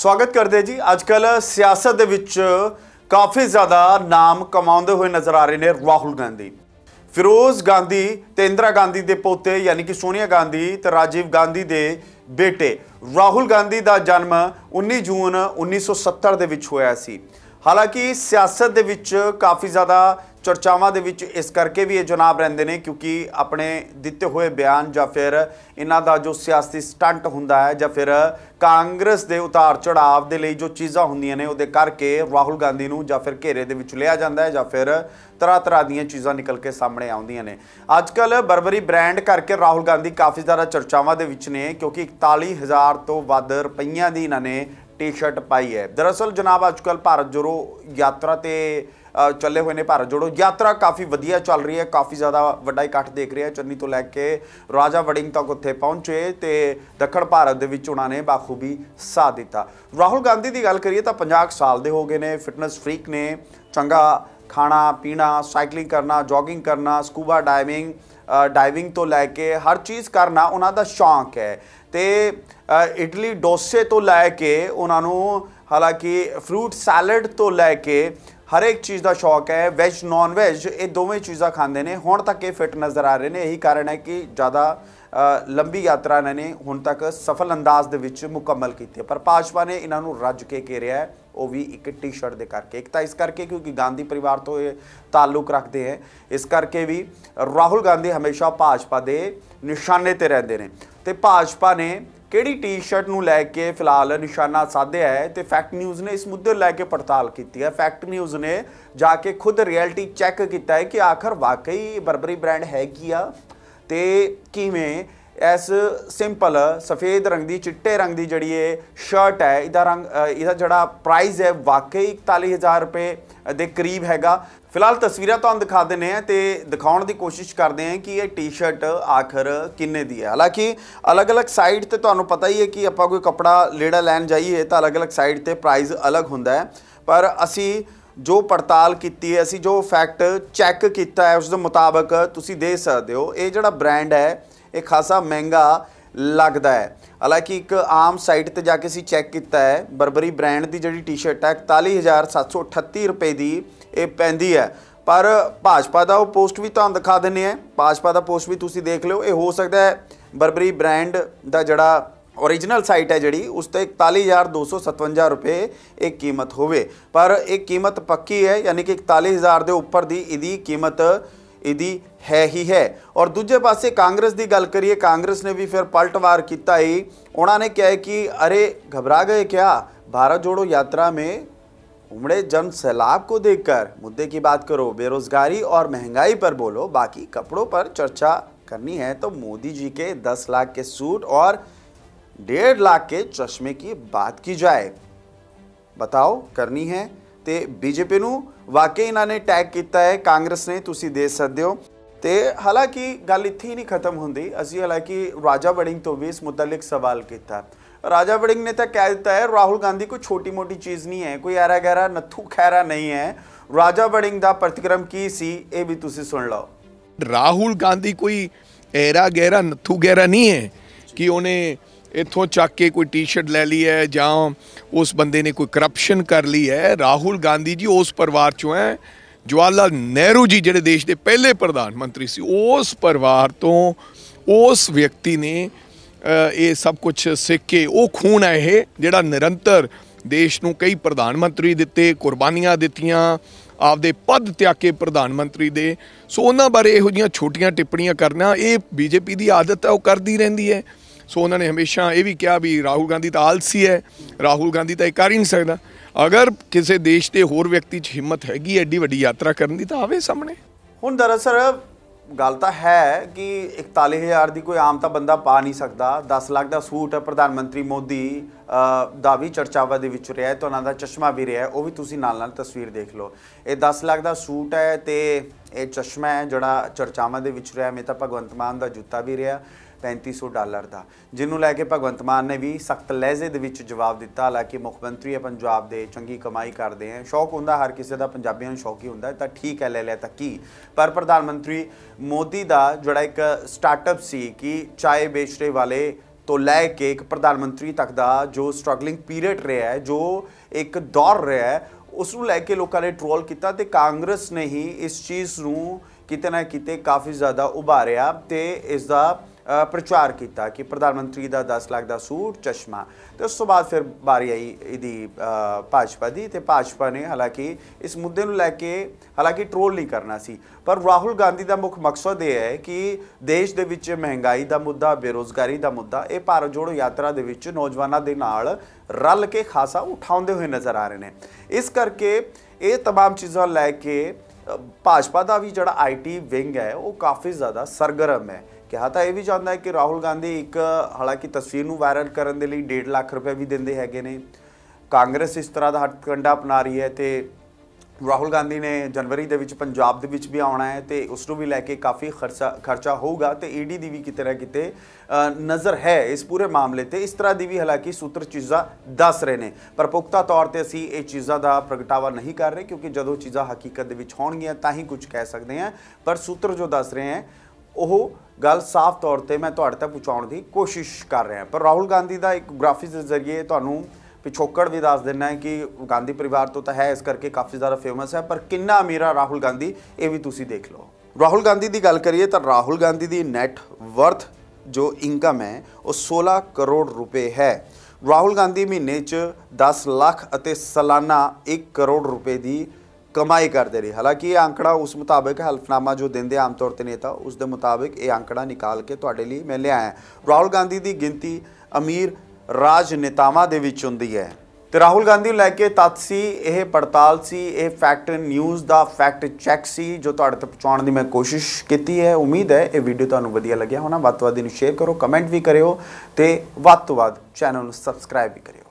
ਸਵਾਗਤ ਕਰਦੇ ਜੀ ਅੱਜ ਕੱਲ ਸਿਆਸਤ ਦੇ ਵਿੱਚ ਕਾਫੀ ਜ਼ਿਆਦਾ ਨਾਮ ਕਮਾਉਂਦੇ ਹੋਏ ਨਜ਼ਰ ਆ ਰਹੇ ਨੇ ਰਾਹੁਲ ਗਾਂਧੀ ਫਿਰੋਜ਼ ਗਾਂਧੀ ਤੇ ਇੰਦਰਾ ਗਾਂਧੀ ਦੇ ਪੋਤੇ ਯਾਨੀ ਕਿ ਸੋਨੀਆ ਗਾਂਧੀ ਤੇ ਰਾਜੀਵ ਗਾਂਧੀ ਦੇ ਬੇਟੇ ਰਾਹੁਲ ਗਾਂਧੀ ਦਾ ਜਨਮ 19 ਜੂਨ 1970 ਦੇ ਵਿੱਚ ਹੋਇਆ ਸੀ ਹਾਲਾਂਕਿ ਸਿਆਸਤ ਦੇ ਵਿੱਚ ਕਾਫੀ ਜ਼ਿਆਦਾ ਚਰਚਾਵਾਂ ਦੇ ਵਿੱਚ ਇਸ ਕਰਕੇ ਵੀ ਇਹ ਜਨਾਬ ਰਹਿੰਦੇ ਨੇ ਕਿਉਂਕਿ ਆਪਣੇ ਦਿੱਤੇ ਹੋਏ ਬਿਆਨ ਜਾਂ ਫਿਰ ਇਹਨਾਂ ਦਾ ਜੋ ਸਿਆਸੀ ਸਟੰਟ ਹੁੰਦਾ ਹੈ ਜਾਂ ਫਿਰ ਕਾਂਗਰਸ ਦੇ ਉਤਾਰ ਚੜਾਵ ਦੇ ਲਈ ਜੋ ਚੀਜ਼ਾਂ ਹੁੰਦੀਆਂ ਨੇ ਉਹਦੇ ਕਰਕੇ ਰਾਹੁਲ ਗਾਂਧੀ ਨੂੰ ਜਾਂ ਫਿਰ ਘੇਰੇ ਦੇ ਵਿੱਚ ਲਿਆ ਜਾਂਦਾ ਹੈ ਜਾਂ ਫਿਰ ਤਰ੍ਹਾਂ ਤਰ੍ਹਾਂ ਦੀਆਂ ਚੀਜ਼ਾਂ ਨਿਕਲ ਕੇ ਸਾਹਮਣੇ ਆਉਂਦੀਆਂ ਨੇ ਅੱਜ ਕੱਲ ਬਰਬਰੀ ਬ੍ਰਾਂਡ ਕਰਕੇ ਰਾਹੁਲ ਗਾਂਧੀ ਕਾਫੀ ਜ਼ਿਆਦਾ ਚਰਚਾਵਾਂ ਦੇ ਵਿੱਚ ਨੇ ਕਿਉਂਕਿ 41000 ਤੋਂ ਵੱਧ ਰੁਪਈਆਂ ਦੀ ਇਹਨਾਂ ਨੇ ਟੀ-ਸ਼ਰਟ ਪਾਈ ਹੈ ਦਰਅਸਲ ਜਨਾਬ ਅੱਜ ਕੱਲ ਭਾਰਤ ਜੁਰੋ ਯਾਤਰਾ ਤੇ ਚੱਲੇ ਹੋਏ ਨੇ ਭਾਰਤ ਜੋੜੋ ਯਾਤਰਾ ਕਾਫੀ ਵਧੀਆ ਚੱਲ ਰਹੀ ਹੈ ਕਾਫੀ ਜ਼ਿਆਦਾ ਵੱਡਾ ਇਕੱਠ ਦੇਖ ਰਿਹਾ ਚੰਨੀ ਤੋਂ ਲੈ ਕੇ ਰਾਜਾ ਵੜਿੰਗ ਤੱਕ ਉੱਥੇ ਪਹੁੰਚੇ ਤੇ ਦੱਖਣ ਭਾਰਤ ਦੇ ਵਿੱਚ ਉਹਨਾਂ ਨੇ ਬਾਖੂਬੀ ਸਾਥ ਦਿੱਤਾ ਰਾਹੁਲ ਗਾਂਧੀ ਦੀ ਗੱਲ ਕਰੀਏ ਤਾਂ 50 ਸਾਲ ਦੇ ਹੋ ਗਏ ਨੇ ਫਿਟਨੈਸ ਫ੍ਰੀਕ ਨੇ ਚੰਗਾ ਖਾਣਾ ਪੀਣਾ ਸਾਈਕਲਿੰਗ ਕਰਨਾ ਜੋਗਿੰਗ ਕਰਨਾ ਸਕੂਬਾ ਡਾਈਵਿੰਗ ਡਾਈਵਿੰਗ ਤੋਂ ਲੈ ਕੇ ਹਰ ਚੀਜ਼ ਕਰਨਾ ਉਹਨਾਂ ਦਾ ਸ਼ੌਂਕ ਹੈ ਤੇ ਇਡਲੀ ਡੋਸੇ ਤੋਂ ਲੈ ਕੇ ਉਹਨਾਂ ਨੂੰ ਹਾਲਾਂਕਿ ਫਰੂਟ ਸੈਲਡ ਤੋਂ ਲੈ ਕੇ ਹਰ ਇੱਕ ਚੀਜ਼ ਦਾ ਸ਼ੌਕ ਹੈ ਵੈਜ ਨਾਨ ਵੈਜ ਇਹ ਦੋਵੇਂ ਚੀਜ਼ਾਂ ਖਾਂਦੇ ਨੇ ਹੁਣ ਤੱਕ ਇਹ ਫਿਟ ਨਜ਼ਰ ਆ ਰਹੇ ਨੇ ਇਹੀ ਕਾਰਨ ਹੈ ਕਿ ਜ਼ਿਆਦਾ ਲੰਬੀ ਯਾਤਰਾ ਇਹਨਾਂ ਨੇ ਹੁਣ ਤੱਕ ਸਫਲ ਅੰਦਾਜ਼ ਦੇ ਵਿੱਚ ਮੁਕੰਮਲ ਕੀਤੀ ਹੈ ਪਰ ਭਾਜਪਾ ਨੇ ਇਹਨਾਂ ਨੂੰ ਰੱਜ ਕੇ ਘੇਰਿਆ ਹੈ ਉਹ ਵੀ ਇੱਕ ਟੀ-ਸ਼ਰਟ ਦੇ ਕਰਕੇ ਇੱਕ ਤਾਂ ਇਸ ਕਰਕੇ ਕਿਉਂਕਿ ਗਾਂਧੀ ਪਰਿਵਾਰ ਤੋਂ ਇਹ ਤਾਲੁਕ ਰੱਖਦੇ ਹੈ ਇਸ ਕਰਕੇ ਵੀ ਰਾਹੁਲ ਗਾਂਧੀ ਹਮੇਸ਼ਾ ਭਾਜਪਾ ਦੇ ਨਿਸ਼ਾਨੇ ਤੇ ਰਹਿੰਦੇ ਨੇ ਤੇ ਭਾਜਪਾ ਨੇ ਕਿਹੜੀ ਟੀ-ਸ਼ਰਟ ਨੂੰ ਲੈ ਕੇ ਫਿਲਹਾਲ ਨਿਸ਼ਾਨਾ ਸਾਧਿਆ ਹੈ ਤੇ ਫੈਕਟ ਨਿਊਜ਼ ਨੇ ਇਸ ਮੁੱਦੇ ਲੈ ਕੇ ਪੜਤਾਲ ਕੀਤੀ ਹੈ ਫੈਕਟ ਨਿਊਜ਼ ਨੇ ਜਾ ਕੇ ਖੁਦ ਰਿਐਲਿਟੀ ਚੈੱਕ ਕੀਤਾ ਹੈ ਕਿ ਆਖਰ ਵਾਕਈ ਬਰਬਰੀ ਬ੍ਰਾਂਡ ਹੈ ਕੀ ਆ ਤੇ ਕਿਵੇਂ ਇਸ ਸਿੰਪਲ ਸਫੇਦ ਰੰਗ ਦੀ ਚਿੱਟੇ ਰੰਗ ਦੀ ਜਿਹੜੀ ਇਹ ਸ਼ਰਟ ਹੈ ਇਹਦਾ ਰੰਗ ਇਹਦਾ ਜਿਹੜਾ ਪ੍ਰਾਈਸ ਹੈ ਵਾਕਈ 41000 ਰੁਪਏ ਦੇ ਕਰੀਬ ਹੈਗਾ ਫਿਲਹਾਲ ਤਸਵੀਰਾਂ ਤੁਹਾਨੂੰ ਦਿਖਾ ਦਿੰਨੇ ਆ ਤੇ ਦਿਖਾਉਣ ਦੀ ਕੋਸ਼ਿਸ਼ ਕਰਦੇ ਆ ਕਿ ਇਹ ਟੀ-ਸ਼ਰਟ ਆਖਰ ਕਿੰਨੇ ਦੀ ਹੈ ਹਾਲਾਂਕਿ ਅਲੱਗ-ਅਲੱਗ ਸਾਈਡ ਤੇ ਤੁਹਾਨੂੰ ਪਤਾ ਹੀ ਹੈ ਕਿ ਆਪਾਂ ਕੋਈ ਕਪੜਾ ਲੈਣਾ ਲੈਣ ਜਾਈਏ ਤਾਂ ਅਲੱਗ-ਅਲੱਗ ਸਾਈਡ ਤੇ ਪ੍ਰਾਈਸ ਅਲੱਗ ਹੁੰਦਾ ਹੈ ਪਰ ਅਸੀਂ ਜੋ ਪੜਤਾਲ ਕੀਤੀ ਹੈ ਅਸੀਂ ਜੋ ਫੈਕਟ ਚੈੱਕ ਕੀਤਾ ਹੈ ਉਸ ਦੇ ਮੁਤਾਬਕ ਤੁਸੀਂ ਦੇ ਸਕਦੇ ਹੋ ਇਹ ਜਿਹੜਾ ਬ੍ਰਾਂਡ ਹੈ ਇਹ ਖਾਸਾ ਮਹਿੰਗਾ ਲੱਗਦਾ ਹੈ ਹਾਲਾਂਕਿ ਇੱਕ ਆਮ ਸਾਈਟ ਤੇ ਜਾ ਕੇ ਅਸੀਂ ਚੈੱਕ ਕੀਤਾ ਹੈ ਬਰਬਰੀ ਬ੍ਰਾਂਡ ਦੀ ਜਿਹੜੀ ਟੀ-ਸ਼ਰਟ ਹੈ 41738 ਰੁਪਏ ਦੀ ਇਹ ਪੈਂਦੀ ਹੈ ਪਰ ਭਾਜਪਾ ਦਾ ਉਹ ਪੋਸਟ ਵੀ ਤੁਹਾਨੂੰ ਦਿਖਾ ਦਿੰਨੇ ਆ ਭਾਜਪਾ ਦਾ ਪੋਸਟ ਵੀ ਤੁਸੀਂ ਦੇਖ ਲਿਓ ਇਹ ਹੋ ਸਕਦਾ ਹੈ ਬਰਬਰੀ ਬ੍ਰਾਂਡ ਦਾ ਜਿਹੜਾ ओरिजिनल साइट है ਜਿਹੜੀ ਉਸ ਤੇ 41257 ਰੁਪਏ ਇੱਕ ਕੀਮਤ ਹੋਵੇ ਪਰ ਇਹ ਕੀਮਤ ਪੱਕੀ ਹੈ ਯਾਨੀ ਕਿ 41000 ਦੇ ਉੱਪਰ ਦੀ ਇਹਦੀ ਕੀਮਤ यदि है ही है और दूजे पास कांग्रेस की गल करिए कांग्रेस ने भी फिर पलटवार किया उन्होंने ਉਹਨਾਂ ਨੇ ਕਿਹਾ ਕਿ ਅਰੇ ਘਬਰਾ ਗਏ भारत जोड़ो यात्रा में उमड़े जन सैलाब को देखकर मुद्दे की बात करो बेरोजगारी और महंगाई पर बोलो बाकी कपड़ों पर चर्चा करनी है तो मोदी जी के दस लाख के सूट और डेढ़ लाख के चश्मे की बात की जाए बताओ करनी है ਤੇ ਬੀਜੇਪੀ ਨੂੰ ਵਾਕਈ ਇਹਨਾਂ ਨੇ ਟੈਗ ਕੀਤਾ ਹੈ ਕਾਂਗਰਸ ਨੇ ਤੁਸੀਂ ਦੇ ਸਕਦੇ ਹੋ ਤੇ ਹਾਲਾਂਕਿ ਗੱਲ ਇੱਥੇ ਹੀ ਨਹੀਂ ਖਤਮ ਹੁੰਦੀ ਅਸੀਂ ਹਾਲਾਂਕਿ ਰਾਜਾ ਵੜਿੰਗ ਤੋਂ ਵੀ ਇਸ ਮੁਤਲਕ ਸਵਾਲ ਕੀਤਾ ਰਾਜਾ ਵੜਿੰਗ ਨੇ ਤਾਂ ਕਹਿ ਦਿੱਤਾ ਹੈ ਰਾਹੁਲ ਗਾਂਧੀ ਕੋਈ ਛੋਟੀ ਮੋਟੀ ਚੀਜ਼ ਨਹੀਂ ਹੈ ਕੋਈ ਐਰਾ ਗੈਰਾ ਨੱਥੂ ਖੈਰਾ ਨਹੀਂ ਹੈ ਰਾਜਾ ਵੜਿੰਗ ਦਾ ਪ੍ਰਤੀਕਰਮ ਕੀ ਸੀ ਇਹ ਵੀ ਤੁਸੀਂ ਸੁਣ ਲਓ ਰਾਹੁਲ ਗਾਂਧੀ ਕੋਈ ਐਰਾ ਗੈਰਾ ਨੱਥੂ ਗੈਰਾ ਨਹੀਂ ਹੈ ਕਿ ਉਹਨੇ ਇੱਥੋਂ ਚੱਕ ਕੇ ਕੋਈ ਟੀ-ਸ਼ਰਟ ਲੈ ਲਈ ਹੈ ਜਾਂ ਉਸ ਬੰਦੇ ਨੇ ਕੋਈ ਕਰਪਸ਼ਨ ਕਰ ਲਈ ਹੈ ਰਾਹੁਲ ਗਾਂਧੀ ਜੀ ਉਸ ਪਰਿਵਾਰ ਚੋਂ ਹੈ ਜਵਾਹਰ ਲਾਲ ਨਹਿਰੂ ਜੀ ਜਿਹੜੇ ਦੇਸ਼ ਦੇ ਪਹਿਲੇ ਪ੍ਰਧਾਨ ਮੰਤਰੀ ਸੀ ਉਸ ਪਰਿਵਾਰ ਤੋਂ ਉਸ ਵਿਅਕਤੀ ਨੇ ਇਹ ਸਭ ਕੁਝ ਸਿੱਖ ਕੇ ਉਹ ਖੂਨ ਹੈ ਇਹ ਜਿਹੜਾ ਨਿਰੰਤਰ ਦੇਸ਼ ਨੂੰ ਕਈ ਪ੍ਰਧਾਨ ਮੰਤਰੀ ਦਿੱਤੇ ਕੁਰਬਾਨੀਆਂ ਦਿੱਤੀਆਂ ਆਪਦੇ ਪਦ ਤਿਆਗ ਕੇ ਪ੍ਰਧਾਨ ਮੰਤਰੀ ਦੇ ਸੋ ਉਹਨਾਂ ਬਾਰੇ ਇਹੋ ਜੀਆਂ ਛੋਟੀਆਂ ਟਿੱਪਣੀਆਂ ਕਰਨਾ ਇਹ ਬੀਜੇਪੀ ਦੀ ਆਦਤ ਹੈ ਉਹ ਕਰਦੀ ਰਹਿੰਦੀ ਹੈ ਸੋ ਉਹਨਾਂ ਨੇ ਹਮੇਸ਼ਾ ਇਹ ਵੀ ਕਿਹਾ ਵੀ ਰਾਹੁਲ ਗਾਂਧੀ ਤਾਂ ਆਲਸੀ ਹੈ ਰਾਹੁਲ ਗਾਂਧੀ ਤਾਂ ਇਹ ਕਰ ਹੀ ਨਹੀਂ ਸਕਦਾ ਅਗਰ ਕਿਸੇ ਦੇਸ਼ ਦੇ ਹੋਰ ਵਿਅਕਤੀ 'ਚ ਹਿੰਮਤ ਹੈਗੀ ਐਡੀ ਵੱਡੀ ਯਾਤਰਾ ਕਰਨ ਦੀ ਤਾਂ ਆਵੇ ਸਾਹਮਣੇ ਹੁਣ ਦਰਅਸਲ ਗੱਲ ਤਾਂ ਹੈ ਕਿ 41000 ਦੀ ਕੋਈ ਆਮ ਤਾਂ ਬੰਦਾ ਪਾ ਨਹੀਂ ਸਕਦਾ 10 ਲੱਖ ਦਾ ਸੂਟ ਪ੍ਰਧਾਨ ਮੰਤਰੀ ਮੋਦੀ ਦਾ ਵੀ ਚਰਚਾਵਾ ਦੇ ਵਿੱਚ ਰਿਹਾ ਤੇ ਉਹਨਾਂ ਦਾ ਚਸ਼ਮਾ ਵੀ ਰਿਹਾ ਹੈ ਉਹ ਵੀ ਤੁਸੀਂ ਨਾਲ ਨਾਲ ਤਸਵੀਰ ਦੇਖ ਲਓ ਇਹ 10 ਲੱਖ ਦਾ ਸੂਟ ਹੈ ਤੇ ਇਹ ਚਸ਼ਮਾ ਹੈ ਜਿਹੜਾ ਚਰਚਾਵਾ ਦੇ ਵਿੱਚ ਰਿਹਾ ਮੇ ਤਾਂ ਭਗਵੰਤ ਮਾਨ ਦਾ ਜੁੱਤਾ ਵੀ ਰਿਹਾ 3500 ਡਾਲਰ ਦਾ ਜਿਹਨੂੰ ਲੈ ਕੇ ਭਗਵੰਤ ਮਾਨ ਨੇ ਵੀ ਸਖਤ ਲਹਿਜ਼ੇ ਦੇ ਵਿੱਚ ਜਵਾਬ ਦਿੱਤਾ ਹਾਲਾਂਕਿ ਮੁੱਖ ਮੰਤਰੀ ਆ ਪੰਜਾਬ ਦੇ ਚੰਗੀ ਕਮਾਈ ਕਰਦੇ ਆ ਸ਼ੌਕ ਹੁੰਦਾ ਹਰ ਕਿਸੇ ਦਾ ਪੰਜਾਬੀਆਂ ਨੂੰ ਸ਼ੌਕ ਹੀ ਹੁੰਦਾ ਤਾਂ ਠੀਕ ਹੈ ਲੈ ਲੈ ਤਾਂ ਕੀ ਪਰ ਪ੍ਰਧਾਨ ਮੰਤਰੀ ਮੋਦੀ ਦਾ ਜਿਹੜਾ ਇੱਕ ਸਟਾਰਟਅਪ ਸੀ ਕਿ ਚਾਏ ਵੇਚਣੇ ਵਾਲੇ ਤੋਂ ਲੈ ਕੇ ਇੱਕ ਪ੍ਰਧਾਨ ਮੰਤਰੀ ਤੱਕ ਦਾ ਜੋ ਸਟਰਗਲਿੰਗ ਪੀਰੀਅਡ ਰਿਹਾ ਹੈ ਜੋ ਇੱਕ ਦੌਰ ਰਿਹਾ ਹੈ ਉਸ ਨੂੰ ਲੈ ਕੇ ਲੋਕਾਂ ਨੇ ਟ੍ਰੋਲ ਕੀਤਾ ਤੇ ਕਾਂਗਰਸ ਨੇ ਹੀ ਇਸ ਚੀਜ਼ ਨੂੰ ਕਿਤੇ ਨਾ ਕਿਤੇ ਕਾਫੀ ਜ਼ਿਆਦਾ ਉਭਾਰਿਆ ਤੇ ਇਸ ਦਾ ਪ੍ਰਚਾਰ ਕੀਤਾ ਕਿ ਪ੍ਰਧਾਨ ਮੰਤਰੀ ਦਾ 10 ਲੱਖ ਦਾ ਸੂਟ ਚਸ਼ਮਾ ਤੇ ਉਸ ਤੋਂ ਬਾਅਦ ਫਿਰ ਬਾਰੀ ਆਈ ਇਹਦੀ ਭਾਜਪਾ ਦੀ ਤੇ ਭਾਜਪਾ ਨੇ ਹਾਲਾਂਕਿ ਇਸ ਮੁੱਦੇ ਨੂੰ ਲੈ ਕੇ ਹਾਲਾਂਕਿ ਟ੍ਰੋਲ ਨਹੀਂ ਕਰਨਾ ਸੀ ਪਰ ਰਾਹੁਲ ਗਾਂਧੀ ਦਾ ਮੁੱਖ ਮਕਸਦ ਇਹ ਹੈ ਕਿ ਦੇਸ਼ ਦੇ ਵਿੱਚ ਮਹਿੰਗਾਈ ਦਾ ਮੁੱਦਾ ਬੇਰੋਜ਼ਗਾਰੀ ਦਾ ਮੁੱਦਾ ਇਹ ਭਾਰਤ ਜੋੜੋ ਯਾਤਰਾ ਦੇ ਵਿੱਚ ਨੌਜਵਾਨਾਂ ਦੇ ਨਾਲ ਰਲ ਕੇ ਖਾਸਾ ਉਠਾਉਂਦੇ ਹੋਏ ਨਜ਼ਰ ਆ ਰਹੇ ਨੇ ਇਸ ਕਰਕੇ ਇਹ तमाम ਚੀਜ਼ਾਂ ਲੈ ਕੇ ਭਾਜਪਾ ਦਾ ਵੀ ਜਿਹੜਾ ਆਈਟੀ ਵਿੰਗ ਹੈ ਉਹ ਕਾਫੀ ਜ਼ਿਆਦਾ ਸਰਗਰਮ ਹੈ ਕਿਹਾ ਤਾਂ ਇਹ ਵੀ ਜਾਂਦਾ ਹੈ ਕਿ ਰਾਹੁਲ ਗਾਂਧੀ ਇੱਕ ਹਾਲਾਂਕਿ ਤਸਵੀਰ ਨੂੰ ਵਾਇਰਲ ਕਰਨ ਦੇ ਲਈ 1.5 ਲੱਖ ਰੁਪਏ ਵੀ ਦਿੰਦੇ ਹੈਗੇ ਨੇ ਕਾਂਗਰਸ ਇਸ ਤਰ੍ਹਾਂ ਦਾ ਹਟਕੰਡਾ ਅਪਣਾ ਰਹੀ ਹੈ ਤੇ ਰਾਹੁਲ ਗਾਂਧੀ ਨੇ ਜਨਵਰੀ ਦੇ ਵਿੱਚ ਪੰਜਾਬ ਦੇ ਵਿੱਚ ਵੀ ਆਉਣਾ ਹੈ ਤੇ ਉਸ ਨੂੰ ਵੀ ਲੈ ਕੇ ਕਾਫੀ ਖਰਚਾ ਖਰਚਾ ਹੋਊਗਾ ਤੇ ਈਡੀ ਦੀ ਵੀ ਕਿਤੇ ਨਾ ਕਿਤੇ ਨਜ਼ਰ ਹੈ ਇਸ ਪੂਰੇ ਮਾਮਲੇ ਤੇ ਇਸ ਤਰ੍ਹਾਂ ਦੀ ਵੀ ਹਾਲਾਂਕਿ ਸੂਤਰ ਚੀਜ਼ਾਂ ਦੱਸ ਰਹੇ ਨੇ ਪਰ ਪੁਖਤਾ ਤੌਰ ਤੇ ਅਸੀਂ ਇਹ ਚੀਜ਼ਾਂ ਦਾ ਪ੍ਰਗਟਾਵਾ ਨਹੀਂ ਕਰ ਰਹੇ ਕਿਉਂਕਿ ਜਦੋਂ ਚੀਜ਼ਾਂ ਹਕੀਕਤ ਦੇ ਵਿੱਚ ਹੋਣਗੀਆਂ ਤਾਂ ਹੀ ਕੁਝ ਕਹਿ ਸਕਦੇ ਹਾਂ ਪਰ ਸੂਤਰ ਜੋ ਦੱਸ ਰਹੇ ਹਨ ਉਹ ਗੱਲ ਸਾਫ਼ ਤੌਰ ਤੇ ਮੈਂ ਤੁਹਾਡੇ ਤੱਕ ਪਹੁੰਚਾਉਣ ਦੀ ਕੋਸ਼ਿਸ਼ ਕਰ ਰਿਹਾ ਪਰ ਰਾਹੁਲ ਗਾਂਧੀ ਦਾ ਇੱਕ ਗ੍ਰਾਫਿਕਸ ਦੇ ਜ਼ਰੀਏ ਤੁਹਾਨੂੰ ਪਿਛੋਕੜ ਵੀ ਦੱਸ ਦਿੰਨਾ ਹੈ ਕਿ ਗਾਂਧੀ ਪਰਿਵਾਰ ਤੋਂ ਤਾਂ ਹੈ ਇਸ ਕਰਕੇ ਕਾਫੀ ਜ਼ਿਆਦਾ ਫੇਮਸ ਹੈ ਪਰ ਕਿੰਨਾ ਅਮੀਰਾ ਰਾਹੁਲ ਗਾਂਧੀ ਇਹ ਵੀ ਤੁਸੀਂ ਦੇਖ ਲਓ ਰਾਹੁਲ ਗਾਂਧੀ ਦੀ ਗੱਲ ਕਰੀਏ ਤਾਂ ਰਾਹੁਲ ਗਾਂਧੀ ਦੀ ਨੈਟ ਵਰਥ ਜੋ ਇਨਕਮ ਹੈ ਉਹ 16 ਕਰੋੜ ਰੁਪਏ ਹੈ ਰਾਹੁਲ ਗਾਂਧੀ ਮਹੀਨੇ 'ਚ 10 ਲੱਖ ਅਤੇ ਸਾਲਾਨਾ 1 ਕਰੋੜ ਰੁਪਏ ਦੀ ਕਮਾਈ ਕਰਦੇ ਨੇ ਹਾਲਾਂਕਿ ਇਹ ਅੰਕੜਾ ਉਸ ਮੁਤਾਬਕ ਹਲਫਨਾਮਾ ਜੋ ਦਿੰਦੇ ਆਮ ਤੌਰ ਤੇ ਨੇਤਾ ਉਸ ਦੇ ਮੁਤਾਬਕ ਇਹ ਅੰਕੜਾ ਨਿਕਾਲ ਕੇ ਤੁਹਾਡੇ ਲਈ ਮੈਂ ਲਿਆਇਆ ਰਾਹੁਲ ਗਾਂਧੀ ਦੀ ਗਿਣਤੀ ਅਮੀਰ ਰਾਜ ਨੇਤਾਵਾਂ ਦੇ ਵਿੱਚ ਹੁੰਦੀ ਹੈ ਤੇ ਰਾਹੁਲ ਗਾਂਧੀ ਨੂੰ ਲੈ ਕੇ ਤੱਤ ਸੀ ਇਹ ਪੜਤਾਲ ਸੀ ਇਹ ਫੈਕਟ ਨਿਊਜ਼ ਦਾ ਫੈਕਟ ਚੈੱਕ ਸੀ ਜੋ ਤੁਹਾਡੇ ਤੱਕ ਪਹੁੰਚਾਉਣ ਦੀ ਮੈਂ ਕੋਸ਼ਿਸ਼ ਕੀਤੀ ਹੈ ਉਮੀਦ ਹੈ ਇਹ ਵੀਡੀਓ ਤੁਹਾਨੂੰ ਵਧੀਆ ਲੱਗਿਆ ਹੋਣਾ ਵੱਧ ਤੋਂ ਵੱਧ ਇਹਨੂੰ ਸ਼ੇਅਰ ਕਰੋ ਕਮੈਂਟ ਵੀ ਕਰਿਓ ਤੇ ਵੱਧ ਤੋਂ ਵੱਧ ਚੈਨਲ ਨੂੰ ਸਬਸਕ੍ਰਾਈਬ ਵੀ ਕਰਿਓ